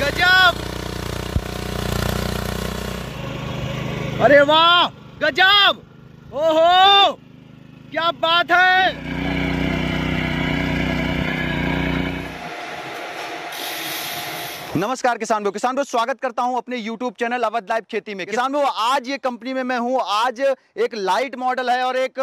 गजब अरे वाह गजब ओहो क्या बात है नमस्कार किसान भाई किसान भाई स्वागत करता हूं अपने YouTube चैनल अवध लाइव खेती में किसान भाई आज ये कंपनी में मैं हूं आज एक लाइट मॉडल है और एक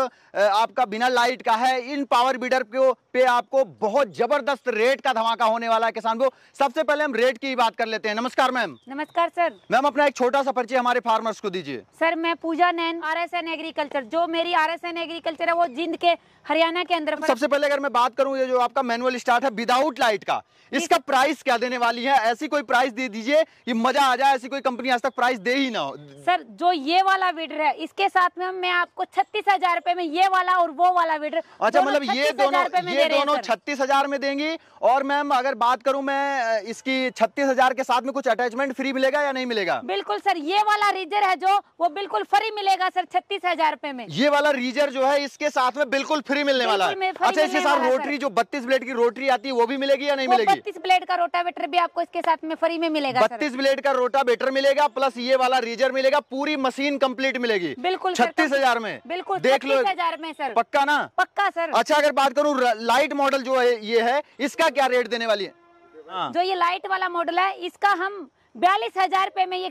आपका बिना लाइट का है इन पावर बीडर को पे आपको बहुत जबरदस्त रेट का धमाका होने वाला है किसान भाई सबसे पहले हम रेट की बात कर लेते हैं नमस्कार मैम नमस्कार सर मैम अपना एक छोटा सा पर्ची हमारे फार्मर्स को दीजिए सर मैं पूजा नैन आर एग्रीकल्चर जो मेरी आर एग्रीकल्चर है वो जिंद के हरियाणा के अंदर सबसे पहले अगर मैं बात करूँ ये जो आपका मैनुअल स्टार्ट है विदाउट लाइट का इसका प्राइस क्या देने वाली है ऐसी ऐसी कोई प्राइस दे दीजिए ये मजा आ जाए ऐसी कोई कंपनी आज तक प्राइस दे ही ना हो सर जो ये वाला वीडर है इसके साथ में मैं आपको छत्तीस हजार रूपए में ये वाला और वो वाला वीडर अच्छा मतलब ये दोनों ये दोनों छत्तीस हजार में देंगी और मैम अगर बात करूँ मैं इसकी छत्तीस हजार के साथ में कुछ अटैचमेंट फ्री मिलेगा या नहीं मिलेगा बिल्कुल सर ये वाला रीजर है जो वो बिल्कुल फ्री मिलेगा सर छत्तीस हजार रूपए में ये वाला रीजर जो है इसके साथ में बिल्कुल फ्री मिलने वाला अच्छा इसके साथ रोटरी जो बत्तीस ब्लेड की रोटरी आती है वो भी मिलेगी या नहीं मिलेगी बत्तीस ब्लेड का रोटावेटर भी आपको इसके साथ साथ में फ्री में मिलेगा बत्तीस ब्लेड का रोटा बेटर मिलेगा प्लस ये वाला रीजर मिलेगा पूरी मशीन कम्प्लीट मिलेगी बिल्कुल छत्तीस हजार में बिल्कुल देख लो हजार में सर पक्का ना पक्का सर अच्छा अगर बात करूँ लाइट मॉडल जो है ये है इसका क्या रेट देने वाली है हाँ। जो ये लाइट वाला मॉडल है इसका हम बयालीस हजार रूपए में ये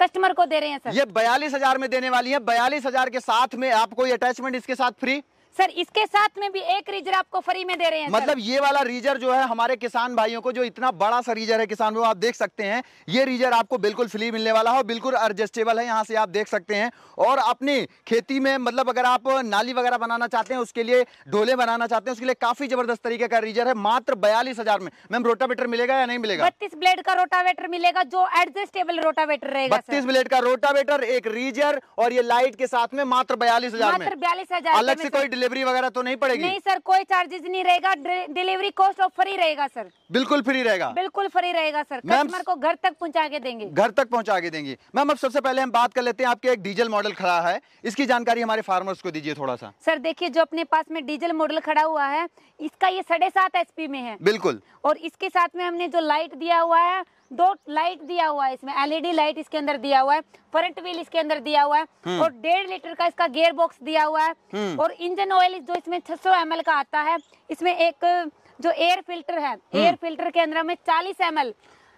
कस्टमर को दे रहे हैं सर ये बयालीस हजार में देने वाली है बयालीस हजार के साथ में आपको अटैचमेंट इसके साथ फ्री सर इसके साथ में भी एक रीजर आपको फ्री में दे रहे हैं मतलब ये वाला रीजर जो है हमारे किसान भाइयों को जो इतना बड़ा सा रीजर है किसान भाई आप देख सकते हैं ये रीजर आपको बिल्कुल फ्री मिलने वाला है बिल्कुल एडजस्टेबल है यहाँ से आप देख सकते हैं और अपनी खेती में मतलब अगर आप नाली वगैरह बनाना चाहते हैं उसके लिए ढोले बनाना चाहते हैं उसके लिए काफी जबरदस्त तरीके का रीजर है मात्र बयालीस हजार में मैम रोटावेटर मिलेगा या नहीं मिलेगा बत्तीस ब्लेड का रोटावेटर मिलेगा जो एडजस्टेबल रोटावेटर रहेगा बत्तीस ब्लेड का रोटावेटर एक रीजर और ये लाइट के साथ में मात्र बयालीस हजार अलग से कोई डिलीवरी वगैरह तो नहीं पड़ेगी नहीं सर कोई चार्जेस नहीं रहेगा डिलीवरी कॉस्ट ऑफ फ्री रहेगा सर बिल्कुल फ्री रहेगा बिल्कुल फ्री रहेगा सर कस्टमर को घर तक पहुँचा के देंगे घर तक पहुँचा के देंगे मैम अब सबसे पहले हम बात कर लेते हैं आपके एक डीजल मॉडल खड़ा है इसकी जानकारी हमारे फार्मर्स को दीजिए थोड़ा सा सर देखिए जो अपने पास में डीजल मॉडल खड़ा हुआ है इसका ये साढ़े सात पी में है बिल्कुल और इसके साथ में हमने जो लाइट दिया हुआ है दो लाइट दिया हुआ है इसमें एलईडी लाइट इसके अंदर दिया हुआ है फ्रंट व्हील इसके अंदर दिया हुआ है हम्म। और डेढ़ लीटर का इसका गेयर बॉक्स दिया हुआ है हम्म। और इंजन ऑयल जो इसमें छह सौ का आता है इसमें एक जो एयर फिल्टर है एयर हम्म। फिल्टर के अंदर हमें चालीस एम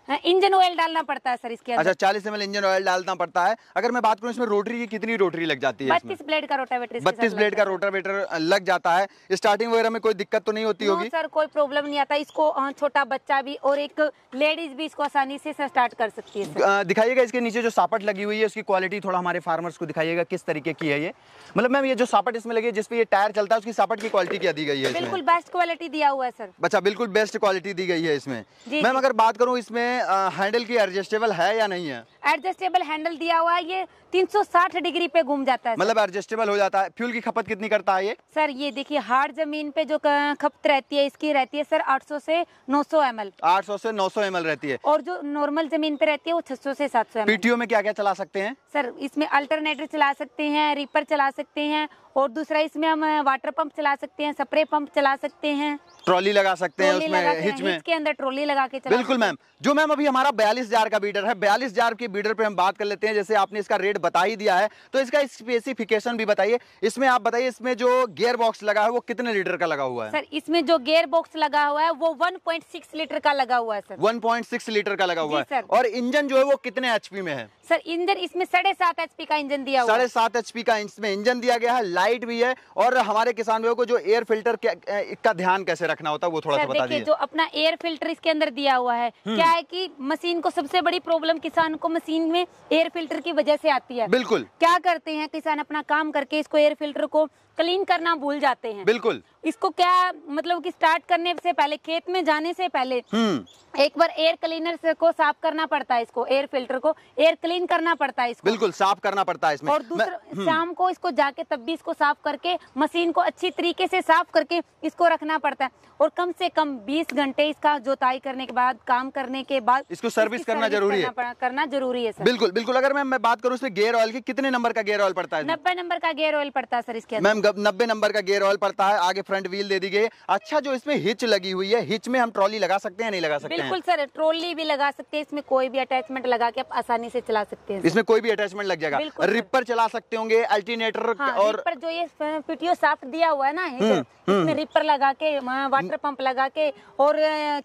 हाँ, इंजन ऑयल डालना पड़ता है सर इसके अच्छा चालीस एम इंजन ऑयल डालना पड़ता है अगर मैं बात करूँ इसमें रोटरी की कितनी रोटरी लग जाती है बत्तीस ब्लेड का रोटावेटर बत्तीस ब्लेड का रोटावेटर लग जाता है स्टार्टिंग वगैरह में कोई दिक्कत तो नहीं होती होगी सर कोई प्रॉब्लम नहीं आता इसको हाँ, छोटा बच्चा भी और एक लेडीज भी इसको आसानी से स्टार्ट कर सकती है दिखाइएगा इसके नीचे जो सापट लगी हुई है उसकी क्वालिटी थोड़ा हमारे फार्मर्स को दिखाइएगा किस तरीके की है ये मतलब मैम ये जो सापट इसमें लगी है जिसपे ये टायर चलता है उसकी सापट की क्वालिटी क्या दी गई है बिल्कुल बेस्ट क्वालिटी दिया हुआ है सर अच्छा बिल्कुल बेस्ट क्वालिटी दी गई है इसमें मैम अगर बात करूँ इसमें इसमें हैंडल की एडजस्टेबल है या नहीं है एडजस्टेबल हैंडल दिया हुआ है ये 360 डिग्री पे घूम जाता है मतलब एडजस्टेबल हो जाता है फ्यूल की खपत कितनी करता है ये सर ये देखिए हार्ड जमीन पे जो खपत रहती है इसकी रहती है सर 800 से 900 सौ एम एल आठ से 900 सौ एम एल रहती है और जो नॉर्मल जमीन पे रहती है वो 600 से 700 सौ पीटीओ में क्या क्या चला सकते हैं सर इसमें अल्टरनेटर चला सकते हैं रिपर चला सकते हैं और दूसरा इसमें हम वाटर पंप चला सकते हैं स्प्रे पंप चला सकते हैं ट्रॉली लगा सकते हैं उसमें हिच में के अंदर ट्रॉली लगा के बिल्कुल मैम जो मैम अभी हमारा बयालीस हजार का बीडर है बयालीस हजार की बीडर पे हम बात कर लेते हैं जैसे आपने इसका रेट बता ही दिया है तो इसका स्पेसिफिकेशन भी बताइए इसमें आप बताइए इसमें जो गेयर बॉक्स लगा है वो कितने लीटर का लगा हुआ है सर इसमें जो गेयर बॉक्स लगा हुआ है वो 1.6 लीटर का लगा हुआ है सर 1.6 लीटर का लगा हुआ है और इंजन जो है वो कितने एचपी में है सर इंजन इसमें साढ़े सात एचपी का इंजन दिया हुआ साढ़े सात एचपी का इसमें इंजन दिया गया है लाइट भी है और हमारे किसान भाइयों को जो एयर फिल्टर का ध्यान कैसे रखना होता है वो थोड़ा सा बता दीजिए जो अपना एयर फिल्टर इसके अंदर दिया हुआ है हम्म। क्या है कि मशीन को सबसे बड़ी प्रॉब्लम किसान को मशीन में एयर फिल्टर की वजह से आती है बिल्कुल क्या करते हैं किसान अपना काम करके इसको एयर फिल्टर को क्लीन करना भूल जाते हैं बिल्कुल इसको क्या मतलब कि स्टार्ट करने से पहले खेत में जाने से पहले हम्म। एक बार एयर क्लीनर को साफ करना पड़ता है इसको एयर फिल्टर को एयर क्लीन करना पड़ता है इसको बिल्कुल साफ करना पड़ता है इसमें और दूसरा हम्म। शाम को इसको जाके तब भी इसको साफ करके मशीन को अच्छी तरीके से साफ करके इसको रखना पड़ता है और कम से कम 20 घंटे इसका जोताई करने के बाद काम करने के बाद इसको सर्विस करना जरूरी है करना जरूरी है बिल्कुल बिल्कुल अगर मैम मैं बात करूँ इसमें गेयर ऑयल की कितने नंबर का गेयर ऑयल पड़ता है नब्बे नंबर का गेयर ऑयल पड़ता है सर इसके मैम नब्बे नंबर का गेयर ऑयल पड़ता है आगे फ्रंट व्हील दे दी गई अच्छा जो इसमें हिच लगी हुई है हिच में हम ट्रॉली लगा सकते हैं नहीं लगा सकते बिल्कुल सर ट्रॉली भी लगा सकते हैं इसमें कोई भी अटैचमेंट लगा के आप आसानी से चला सकते हैं इसमें कोई भी अटैचमेंट लग जाएगा रिपर चला सकते होंगे अल्टीनेटर हाँ, और जो ये पीटीओ साफ दिया हुआ है ना हम्म, हम्म। इसमें रिपर लगा के वाटर पंप लगा के और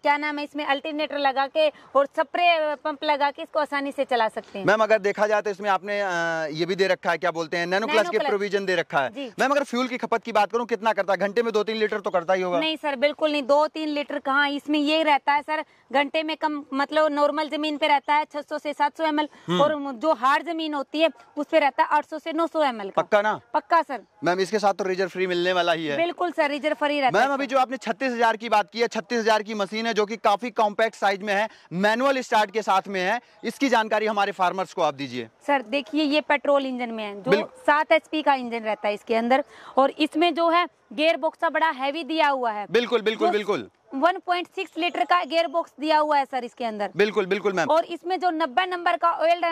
क्या नाम है इसमें अल्टीनेटर लगा के और स्प्रे पंप लगा के इसको आसानी से चला सकते हैं मैम अगर देखा जाए तो इसमें आपने ये भी दे रखा है क्या बोलते हैं नैनो क्लास के प्रोविजन दे रखा है मैम अगर फ्यूल की खपत की बात करूं कितना करता है घंटे में दो तीन लीटर तो करता ही होगा नहीं सर बिल्कुल नहीं दो तीन लीटर कहाँ इसमें ये रहता है सर घंटे में कम मतलब नॉर्मल जमीन पे रहता है 600 से 700 सौ हम्म। और जो हार्ड जमीन होती है उस पे रहता है 800 से 900 सौ पक्का ना पक्का सर मैम इसके साथ तो रिजर्व फ्री मिलने वाला ही है बिल्कुल सर रिजर्व फ्री रहता मैम अभी जो आपने छत्तीस की बात की है छत्तीस की मशीन है जो की काफी कॉम्पैक्ट साइज में है मैनुअल स्टार्ट के साथ में है इसकी जानकारी हमारे फार्मर्स को आप दीजिए सर देखिए ये पेट्रोल इंजन में है जो सात एच का इंजन रहता है इसके अंदर और इसमें जो है गेयर बॉक्स का बड़ा हैवी दिया हुआ है बिल्कुल बिल्कुल बिल्कुल 1.6 लीटर का गेयर बॉक्स दिया हुआ है सर इसके अंदर बिल्कुल बिल्कुल मैम और इसमें जो 90 नंबर का ऑयल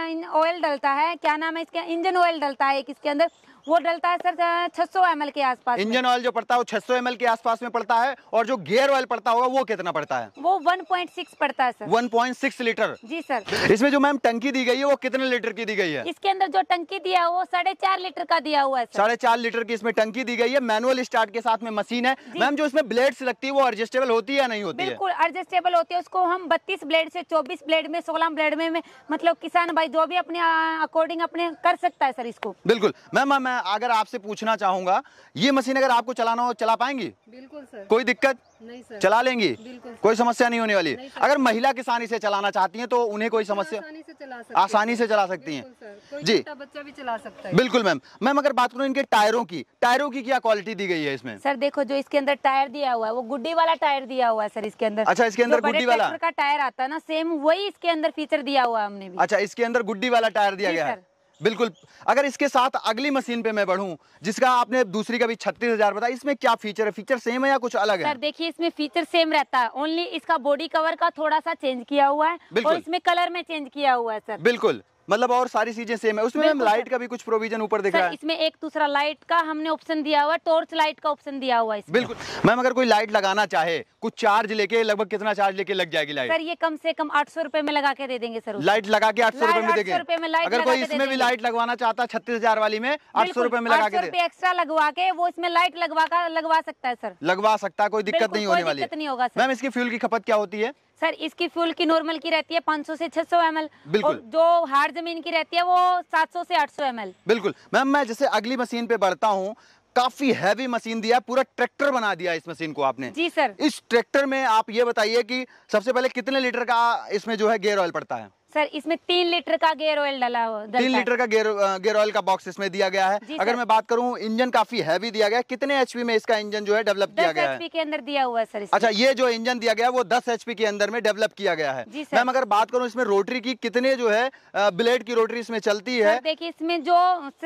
ऑयल डलता है क्या नाम है इसके इंजन ऑयल डलता है इसके अंदर वो डलता है सर छह सौ एम के आसपास इंजन ऑयल जो पड़ता है वो छह सौ एम के आसपास में पड़ता है और जो गियर ऑयल पड़ता होगा वो कितना पड़ता है वो 1.6 पड़ता है सर 1.6 लीटर जी सर इसमें जो मैम टंकी दी गई है वो कितने लीटर की दी गई है इसके अंदर जो टंकी दिया वो साढ़े चार लीटर का दिया हुआ है साढ़े चार लीटर की इसमें टंकी दी गई है मैनुअल स्टार्ट के साथ में मशीन है मैम जो इसमें ब्लेड्स लगती है वो एडजस्टेबल होती है नहीं होती बिल्कुल एडजस्टेबल होती है उसको हम बत्तीस ब्लेड से चौबीस ब्लेड में सोलह ब्लेड में मतलब किसान भाई जो भी अपने अकॉर्डिंग अपने कर सकता है सर इसको बिल्कुल मैम अगर आपसे पूछना चाहूंगा ये मशीन अगर आपको चलाना हो चला पाएंगी बिल्कुल सर कोई दिक्कत नहीं सर चला लेंगी कोई समस्या नहीं होने वाली अगर महिला किसान इसे चलाना चाहती हैं तो उन्हें कोई हाँ, समस्या आसानी से चला सकती हैं जी बच्चा भी चला सकता है बिल्कुल मैम मैम अगर बात करूँ इनके टायरों की टायरों की क्या क्वालिटी दी गई है इसमें सर देखो जो इसके अंदर टायर दिया हुआ है वो गुड्डी वाला टायर दिया हुआ है सर इसके अंदर अच्छा इसके अंदर गुड्डी वाला टायर आता है ना सेम वही इसके अंदर फीचर दिया हुआ है हमने अच्छा इसके अंदर गुड्डी वाला टायर दिया गया है बिल्कुल अगर इसके साथ अगली मशीन पे मैं बढ़ूं जिसका आपने दूसरी का भी छत्तीस हजार बताया इसमें क्या फीचर है फीचर सेम है या कुछ अलग है सर देखिए इसमें फीचर सेम रहता है ओनली इसका बॉडी कवर का थोड़ा सा चेंज किया हुआ है और इसमें कलर में चेंज किया हुआ है सर बिल्कुल मतलब और सारी चीजें सेम है उसमें हम लाइट का भी कुछ प्रोविजन ऊपर देख रहे है इसमें एक दूसरा लाइट का हमने ऑप्शन दिया हुआ टॉर्च लाइट का ऑप्शन दिया हुआ है बिल्कुल मैम अगर कोई लाइट लगाना चाहे कुछ चार्ज लेके लगभग कितना चार्ज लेके लग जाएगी लाइट सर ये कम से कम आठ सौ रुपए में लगा के दे देंगे सर लाइट लगा के आठ सौ रुपए में अगर कोई इसमें भी लाइट लगवाना चाहता छत्तीस हजार वाली में आठ सौ रुपए में लगा के एक्स्ट्रा लगवा के वो इसमें लाइट लगवा लगवा सकता है सर लगवा सकता है कोई दिक्कत नहीं होने वाली नहीं होगा मैम इसकी फ्यूल की खपत क्या होती है सर इसकी फ्यूल की नॉर्मल की रहती है 500 से 600 एल बिल्कुल जो हार्ड जमीन की रहती है वो 700 से 800 एल बिल्कुल मैम मैं जैसे अगली मशीन पे बढ़ता हूँ काफी हैवी मशीन दिया पूरा ट्रैक्टर बना दिया इस मशीन को आपने जी सर इस ट्रैक्टर में आप ये बताइए कि सबसे पहले कितने लीटर का इसमें जो है गेयर ऑयल पड़ता है सर इसमें तीन लीटर का गेयर ऑयल डाला हो तीन लीटर का गेयर गेयर ऑयल का बॉक्स इसमें दिया गया है अगर मैं बात करूँ इंजन काफी हैवी दिया गया है कितने एचपी में इसका इंजन जो है डेवलप किया गया है के अंदर दिया हुआ है सर अच्छा ये जो इंजन दिया गया वो दस एचपी के अंदर में डेवलप किया गया है मैम अगर बात करूँ इसमें रोटरी की कितने जो है ब्लेड की रोटरी इसमें चलती है देखिए इसमें जो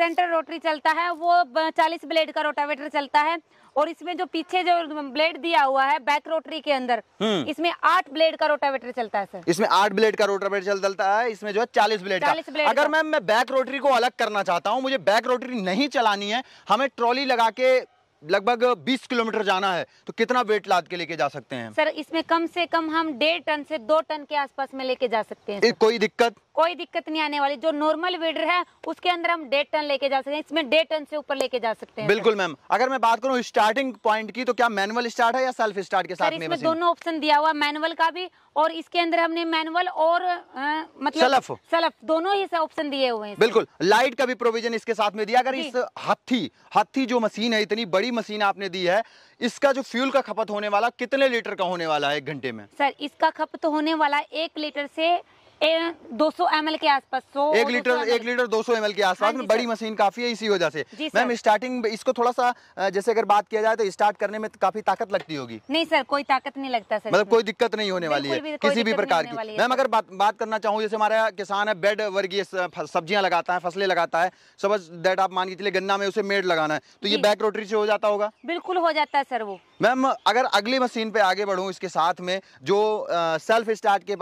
सेंटर रोटरी चलता है वो चालीस ब्लेड का रोटावेटर चलता है और इसमें जो पीछे जो ब्लेड दिया हुआ है बैक रोटरी के अंदर हम्म। इसमें आठ ब्लेड का रोटावेटर चलता है सर इसमें आठ ब्लेड का रोटावेटर चलता चलता है इसमें जो है चालीस ब्लेड का अगर मैम मैं बैक रोटरी को अलग करना चाहता हूँ मुझे बैक रोटरी नहीं चलानी है हमें ट्रॉली लगा के लगभग 20 किलोमीटर जाना है तो कितना वेट लाद के लेके जा सकते हैं सर इसमें कम से कम हम डेढ़ टन से दो टन के आसपास में लेके जा सकते हैं कोई दिक्कत कोई दिक्कत नहीं आने वाली जो नॉर्मल वीडर है उसके अंदर हम डेढ़ टन लेके जा सकते हैं इसमें डेढ़ टन से ऊपर लेके जा सकते हैं बिल्कुल मैम अगर मैं बात करूँ स्टार्टिंग पॉइंट की तो क्या मैनुअल स्टार्ट है या सेल्फ स्टार्ट के साथ इसमें दोनों ऑप्शन दिया हुआ मैनुअल का भी और इसके अंदर हमने मैनुअल और आ, मतलब सलफ सलफ दोनों ही ऑप्शन दिए हुए हैं बिल्कुल लाइट का भी प्रोविजन इसके साथ में दिया अगर इस हाथी हाथी जो मशीन है इतनी बड़ी मशीन आपने दी है इसका जो फ्यूल का खपत होने वाला कितने लीटर का होने वाला है एक घंटे में सर इसका खपत होने वाला एक लीटर से 200 ml के आसपास सौ एक लीटर एक लीटर 200 ml के आसपास हाँ में मतलब बड़ी मशीन काफी है इसी वजह से मैम स्टार्टिंग इसको थोड़ा सा जैसे अगर बात किया जाए तो स्टार्ट करने में तो काफी ताकत लगती होगी नहीं सर कोई ताकत नहीं लगता सर मतलब कोई दिक्कत नहीं होने वाली है किसी भी प्रकार की मैम अगर बात करना चाहूँ जैसे हमारा किसान है बेड वर्गीय सब्जियां लगाता है फसलें लगाता है समझ डेट आप मान के चलिए गन्ना में उसे मेड लगाना है तो ये बैक रोटरी से हो जाता होगा बिल्कुल हो जाता है सर वो मैम अगर अगली मशीन पे आगे बढ़ूँ इसके साथ में जो सेल्फ स्टार्ट के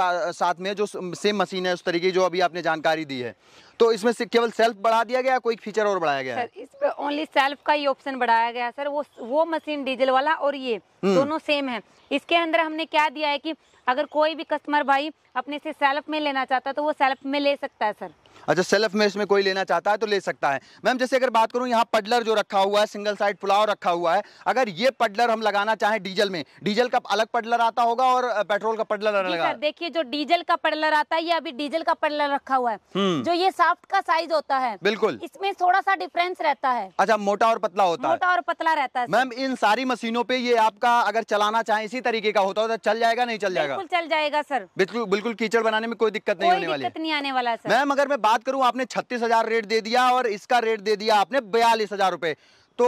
साथ में जो सेम मशीन है उस तरीके जो अभी आपने जानकारी दी है तो इसमें से केवल सेल्फ बढ़ा दिया गया कोई फीचर और बढ़ाया गया सर इस पर ओनली सेल्फ का ही ऑप्शन बढ़ाया गया सर वो वो मशीन डीजल वाला और ये हम्म। दोनों सेम है इसके अंदर हमने क्या दिया है कि अगर कोई भी कस्टमर भाई अपने से सेल्फ में लेना चाहता है तो वो सेल्फ में ले सकता है सर अच्छा सेल्फ में इसमें कोई लेना चाहता है तो ले सकता है मैम जैसे अगर बात करूँ यहाँ पडलर जो रखा हुआ है सिंगल साइड पुलाव रखा हुआ है अगर ये पडलर हम लगाना चाहें डीजल में डीजल का अलग पडलर आता होगा और पेट्रोल का पडलर अलग देखिए जो डीजल का पडलर आता है ये अभी डीजल का पडलर रखा हुआ है हम्म। जो ये साफ्ट का साइज होता है बिल्कुल इसमें थोड़ा सा डिफरेंस रहता है अच्छा मोटा और पतला होता है मोटा और पतला रहता है मैम इन सारी मशीनों पे ये आपका अगर चलाना चाहे इसी तरीके का होता हो तो चल जाएगा नहीं चल जाएगा बिल्कुल चल जाएगा सर बिल्कुल बिल्कुल कीचड़ बनाने में कोई दिक्कत नहीं होने वाली नहीं आने वाला मैम अगर मैं बात करूं आपने छत्तीस रेट दे दिया और इसका रेट दे दिया आपने बयालीस हज़ार रुपए तो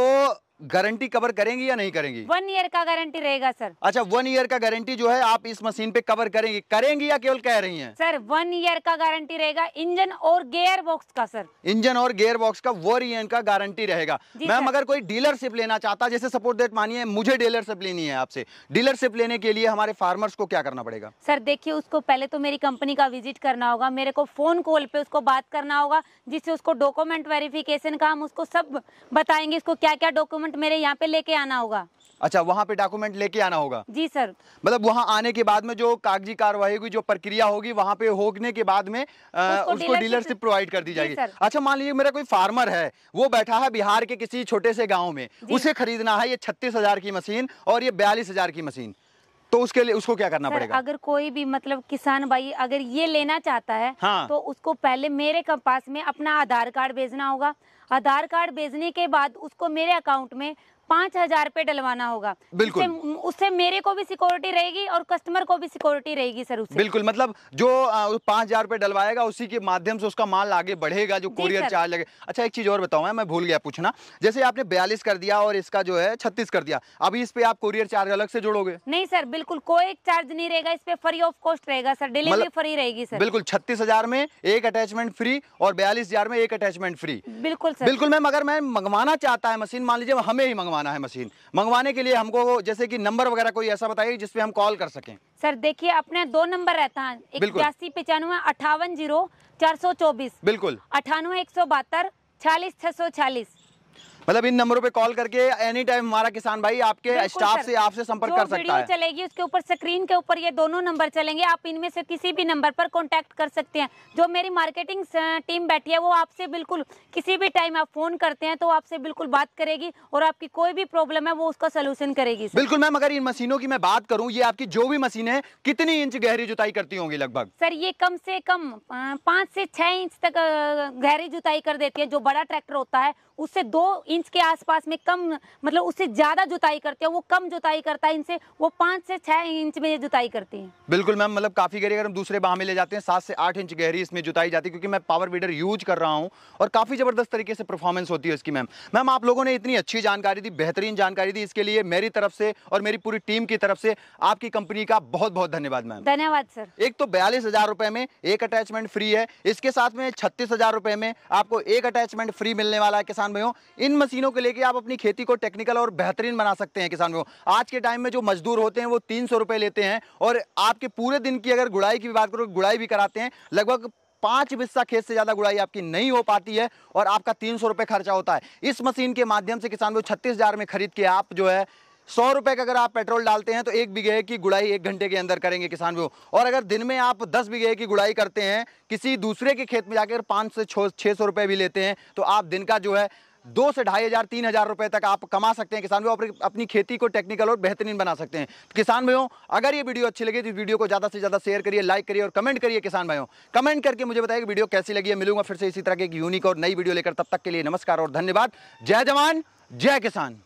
गारंटी कवर करेंगी या नहीं करेंगी वन ईयर का गारंटी रहेगा सर अच्छा वन ईयर का गारंटी जो है आप इस मशीन पे कवर करेंगी करेंगी या केवल कह रही हैं सर वन ईयर का गारंटी रहेगा इंजन और गेयर बॉक्स का सर इंजन और गेयर बॉक्स का वन ईयर का गारंटी रहेगा मैम अगर कोई डीलरशिप लेना चाहता जैसे सपोर्ट डेट मानिए मुझे डीलरशिप लेनी है आपसे डीलरशिप लेने के लिए हमारे फार्मर्स को क्या करना पड़ेगा सर देखिए उसको पहले तो मेरी कंपनी का विजिट करना होगा मेरे को फोन कॉल पे उसको बात करना होगा जिससे उसको डॉक्यूमेंट वेरिफिकेशन का हम उसको सब बताएंगे इसको क्या क्या डॉक्यूमेंट डॉक्यूमेंट मेरे यहाँ पे लेके आना होगा अच्छा वहाँ पे डॉक्यूमेंट लेके आना होगा जी सर मतलब वहाँ आने के बाद में जो कागजी कार्रवाई की जो प्रक्रिया होगी वहाँ पे होने के बाद में आ, उसको डीलरशिप प्रोवाइड कर दी जाएगी अच्छा मान लीजिए मेरा कोई फार्मर है वो बैठा है बिहार के किसी छोटे से गांव में उसे खरीदना है ये छत्तीस की मशीन और ये बयालीस की मशीन तो उसके लिए उसको क्या करना पड़ेगा अगर कोई भी मतलब किसान भाई अगर ये लेना चाहता है हाँ। तो उसको पहले मेरे पास में अपना आधार कार्ड भेजना होगा आधार कार्ड भेजने के बाद उसको मेरे अकाउंट में पांच हजार पे डलवाना होगा बिल्कुल उससे, मेरे को भी सिक्योरिटी रहेगी और कस्टमर को भी सिक्योरिटी रहेगी सर उससे बिल्कुल मतलब जो पांच हजार रूपए डलवाएगा उसी के माध्यम से उसका माल आगे बढ़ेगा जो कोरियर चार्ज लगे अच्छा एक चीज और बताऊँ मैं भूल गया पूछना जैसे आपने बयालीस कर दिया और इसका जो है छत्तीस कर दिया अभी इस पे आप कोरियर चार्ज अलग से जोड़ोगे नहीं सर बिल्कुल कोई चार्ज नहीं रहेगा इस पे फ्री ऑफ कॉस्ट रहेगा सर डिलीवरी मतलब फ्री रहेगी सर बिल्कुल छत्तीस हजार में एक अटैचमेंट फ्री और बयालीस हजार में एक अटैचमेंट फ्री बिल्कुल सर बिल्कुल मैम अगर मैं मंगवाना चाहता है मशीन मान लीजिए हमें ही मंगवा मंगवाना है मशीन मंगवाने के लिए हमको जैसे कि नंबर वगैरह कोई ऐसा बताइए जिसपे हम कॉल कर सकें सर देखिए अपने दो नंबर रहता है इक्यासी पचानवे अठावन जीरो चार सौ चौबीस बिल्कुल अठानवे एक सौ बहत्तर छालीस छह सौ छालीस मतलब इन नंबरों पे कॉल करके एनी टाइम हमारा किसान भाई आपके स्टाफ से आपसे संपर्क कर सकता है चलेगी उसके ऊपर स्क्रीन के ऊपर ये दोनों नंबर चलेंगे आप इनमें से किसी भी नंबर पर कॉन्टेक्ट कर सकते हैं जो मेरी मार्केटिंग टीम uh, बैठी है वो आपसे बिल्कुल किसी भी टाइम आप फोन करते हैं तो आपसे बिल्कुल बात करेगी और आपकी कोई भी प्रॉब्लम है वो उसका सोल्यूशन करेगी बिल्कुल मैम अगर इन मशीनों की मैं बात करूँ ये आपकी जो भी मशीन है कितनी इंच गहरी जुताई करती होंगी लगभग सर ये कम से कम पाँच से छह इंच तक गहरी जुताई कर देती है जो बड़ा ट्रैक्टर होता है उससे दो इंच इंच के आसपास में कम मतलब उससे ज़्यादा जुताई करते हैं वो कम जुताई करता है इनसे वो पांच से छह इंच में जुताई करती हैं बिल्कुल मैम मतलब काफ़ी गहरी अगर हम दूसरे बाह में ले जाते हैं सात से आठ इंच गहरी इसमें जुताई जाती है क्योंकि मैं पावर वीडर यूज कर रहा हूँ और काफ़ी ज़बरदस्त तरीके से परफॉर्मेंस होती है इसकी मैम मैम आप लोगों ने इतनी अच्छी जानकारी दी बेहतरीन जानकारी दी इसके लिए मेरी तरफ से और मेरी पूरी टीम की तरफ से आपकी कंपनी का बहुत बहुत धन्यवाद मैम धन्यवाद सर एक तो बयालीस में एक अटैचमेंट फ्री है इसके साथ में छत्तीस में आपको एक अटैचमेंट फ्री मिलने वाला है किसान भाइयों इन मशीनों को लेके आप अपनी खेती को टेक्निकल और बेहतरीन बना सकते हैं किसान भाइयों आज के टाइम में जो मजदूर होते हैं वो तीन सौ लेते हैं और आपके पूरे दिन की अगर गुड़ाई की बात करो गुड़ाई भी कराते हैं लगभग पांच बिस्सा खेत से ज़्यादा गुड़ाई आपकी नहीं हो पाती है और आपका तीन सौ रुपये खर्चा होता है इस मशीन के माध्यम से किसान को छत्तीस हज़ार में खरीद के आप जो है सौ रुपए का अगर आप पेट्रोल डालते हैं तो एक बीघे की गुड़ाई एक घंटे के अंदर करेंगे किसान भी और अगर दिन में आप दस बीघे की गुड़ाई करते हैं किसी दूसरे के खेत में जाकर पाँच से छः सौ रुपये भी लेते हैं तो आप दिन का जो है दो से ढाई हज़ार तीन हज़ार रुपए तक आप कमा सकते हैं किसान भाई अपनी खेती को टेक्निकल और बेहतरीन बना सकते हैं तो किसान भाइयों अगर ये वीडियो अच्छी लगी तो वीडियो को ज़्यादा से ज़्यादा शेयर करिए लाइक करिए और कमेंट करिए किसान भाइयों कमेंट करके मुझे बताइए वीडियो कैसी लगी है मिलूंगा फिर से इसी तरह की यूनिक और नई वीडियो लेकर तब तक के लिए नमस्कार और धन्यवाद जय जवान जय किसान